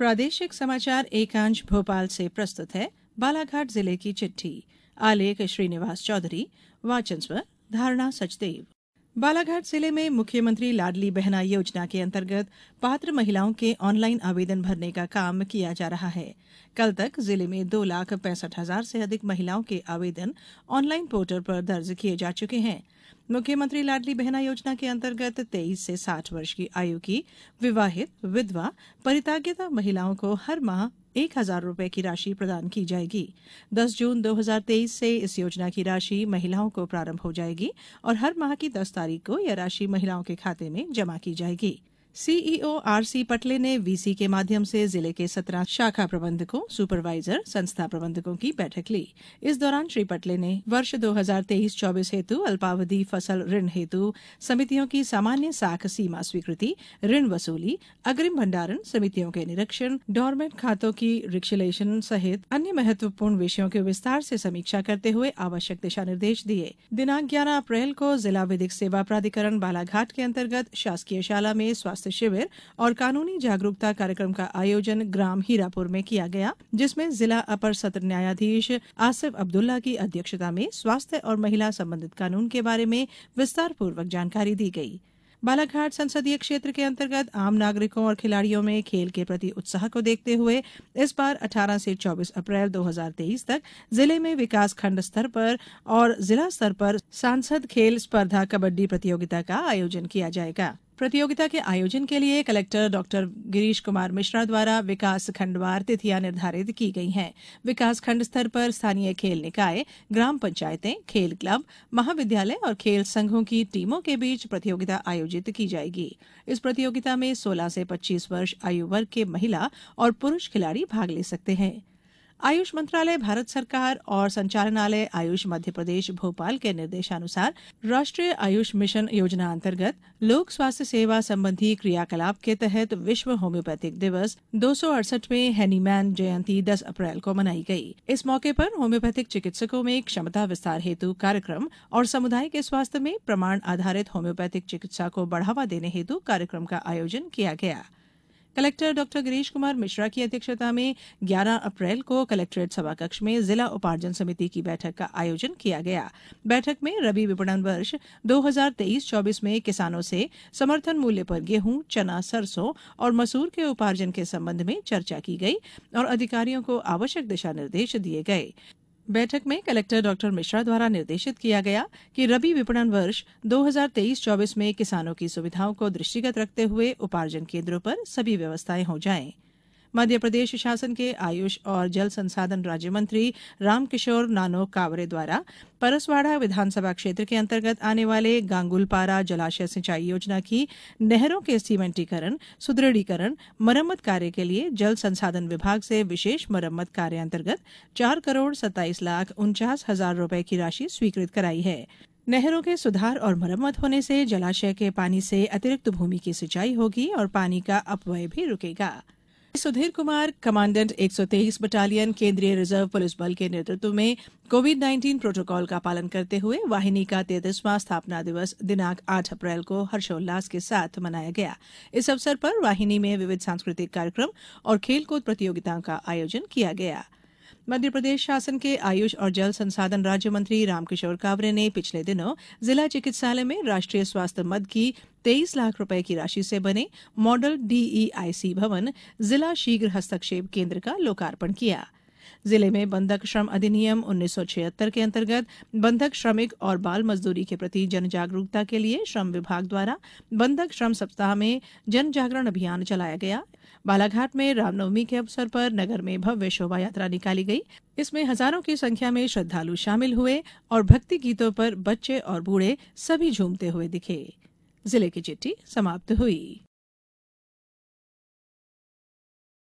प्रादेशिक समाचार एकांश भोपाल से प्रस्तुत है बालाघाट जिले की चिट्ठी आलेख श्रीनिवास चौधरी वाचन स्व धारणा सचदेव लाडली बालाघाट जिले में मुख्यमंत्री लाडली बहना योजना के अंतर्गत पात्र महिलाओं के ऑनलाइन आवेदन भरने का काम किया जा रहा है कल तक जिले में दो लाख पैंसठ हजार से अधिक महिलाओं के आवेदन ऑनलाइन पोर्टल पर दर्ज किए जा चुके हैं मुख्यमंत्री लाडली बहना योजना के अंतर्गत तेईस से साठ वर्ष की आयु की विवाहित विधवा परितागिता महिलाओं को हर माह एक हजार रूपये की राशि प्रदान की जाएगी दस जून दो हजार तेईस से इस योजना की राशि महिलाओं को प्रारंभ हो जाएगी और हर माह की दस तारीख को यह राशि महिलाओं के खाते में जमा की जाएगी सीईओ आरसी पटले ने वीसी के माध्यम से जिले के सत्रह शाखा प्रबंधकों सुपरवाइजर संस्था प्रबंधकों की बैठक ली इस दौरान श्री पटले ने वर्ष 2023 24 हेतु अल्पावधि फसल ऋण हेतु समितियों की सामान्य साख सीमा स्वीकृति ऋण वसूली अग्रिम भंडारण समितियों के निरीक्षण डोरमेंट खातों की रिक्शलेशन सहित अन्य महत्वपूर्ण विषयों के विस्तार से समीक्षा करते हुए आवश्यक दिशा निर्देश दिए दिनांक ग्यारह अप्रैल को जिला विधिक सेवा प्राधिकरण बालाघाट के अंतर्गत शासकीय शाला में स्वास्थ्य स्वास्थ्य शिविर और कानूनी जागरूकता कार्यक्रम का आयोजन ग्राम हीरापुर में किया गया जिसमें जिला अपर सत्र न्यायाधीश आसिफ अब्दुल्ला की अध्यक्षता में स्वास्थ्य और महिला संबंधित कानून के बारे में विस्तार पूर्वक जानकारी दी गई बालाघाट संसदीय क्षेत्र के अंतर्गत आम नागरिकों और खिलाड़ियों में खेल के प्रति उत्साह को देखते हुए इस बार 18 से 24 अप्रैल 2023 तक जिले में विकास खंड स्तर पर और जिला स्तर पर सांसद खेल स्पर्धा कबड्डी प्रतियोगिता का आयोजन किया जाएगा प्रतियोगिता के आयोजन के लिए कलेक्टर डॉ गिरीश कुमार मिश्रा द्वारा विकास खंडवार तिथियां निर्धारित की गई हैं विकास खंड स्तर पर स्थानीय खेल निकाय ग्राम पंचायतें खेल क्लब महाविद्यालय और खेल संघों की टीमों के बीच प्रतियोगिता आयोजित की जाएगी इस प्रतियोगिता में सोलह से पच्चीस वर्ष आयु वर्ग के महिला और पुरुष खिलाड़ी भाग ले सकते हैं आयुष मंत्रालय भारत सरकार और संचालनालय आयुष मध्य प्रदेश भोपाल के निर्देशानुसार राष्ट्रीय आयुष मिशन योजना अंतर्गत लोक स्वास्थ्य सेवा संबंधी क्रियाकलाप के तहत विश्व होम्योपैथिक दिवस दो में हैनीमैन जयंती दस अप्रैल को मनाई गई इस मौके पर होम्योपैथिक चिकित्सकों में क्षमता विस्तार हेतु कार्यक्रम और समुदाय के स्वास्थ्य में प्रमाण आधारित होम्योपैथिक चिकित्सा को बढ़ावा देने हेतु कार्यक्रम का आयोजन किया गया कलेक्टर डॉ गिरीश कुमार मिश्रा की अध्यक्षता में ग्यारह अप्रैल को कलेक्ट्रेट सभाकक्ष में जिला उपार्जन समिति की बैठक का आयोजन किया गया बैठक में रबी विपणन वर्ष 2023-24 में किसानों से समर्थन मूल्य पर गेहूं चना सरसों और मसूर के उपार्जन के संबंध में चर्चा की गई और अधिकारियों को आवश्यक दिशा निर्देश दिए गए बैठक में कलेक्टर डॉ मिश्रा द्वारा निर्देशित किया गया कि रबी विपणन वर्ष 2023 24 में किसानों की सुविधाओं को दृष्टिगत रखते हुए उपार्जन केन्द्रों पर सभी व्यवस्थाएं हो जाएं मध्य प्रदेश शासन के आयुष और जल संसाधन राज्य मंत्री रामकिशोर नानो कावरे द्वारा परसवाड़ा विधानसभा क्षेत्र के अंतर्गत आने वाले गांगुलपारा जलाशय सिंचाई योजना की नहरों के सीमेंटीकरण सुदृढ़ीकरण मरम्मत कार्य के लिए जल संसाधन विभाग से विशेष मरम्मत कार्य अंतर्गत चार करोड़ सत्ताईस लाख उनचास हजार रूपए की राशि स्वीकृत कराई है नहरों के सुधार और मरम्मत होने से जलाशय के पानी से अतिरिक्त भूमि की सिंचाई होगी और पानी का अपव्यय भी रुकेगा सुधीर कुमार कमांडेंट 123 बटालियन केंद्रीय रिजर्व पुलिस बल के नेतृत्व में कोविड 19 प्रोटोकॉल का पालन करते हुए वाहिनी का तैतीसवां स्थापना दिवस दिनांक 8 अप्रैल को हर्षोल्लास के साथ मनाया गया इस अवसर पर वाहिनी में विविध सांस्कृतिक कार्यक्रम और खेलकूद प्रतियोगिताओं का आयोजन किया गया गया मध्य प्रदेश शासन के आयुष और जल संसाधन राज्य मंत्री रामकिशोर कावरे ने पिछले दिनों जिला चिकित्सालय में राष्ट्रीय स्वास्थ्य मद की तेईस लाख रुपए की राशि से बने मॉडल डीईआईसी भवन जिला शीघ्र हस्तक्षेप केंद्र का लोकार्पण किया जिले में बंधक श्रम अधिनियम 1976 के अंतर्गत बंधक श्रमिक और बाल मजदूरी के प्रति जन जागरूकता के लिए श्रम विभाग द्वारा बंधक श्रम सप्ताह में जन जागरण अभियान चलाया गया बालाघाट में रामनवमी के अवसर पर नगर में भव्य शोभा यात्रा निकाली गई इसमें हजारों की संख्या में श्रद्धालु शामिल हुए और भक्ति गीतों पर बच्चे और बूढ़े सभी झूमते हुए दिखे जिले की चिट्ठी समाप्त हुई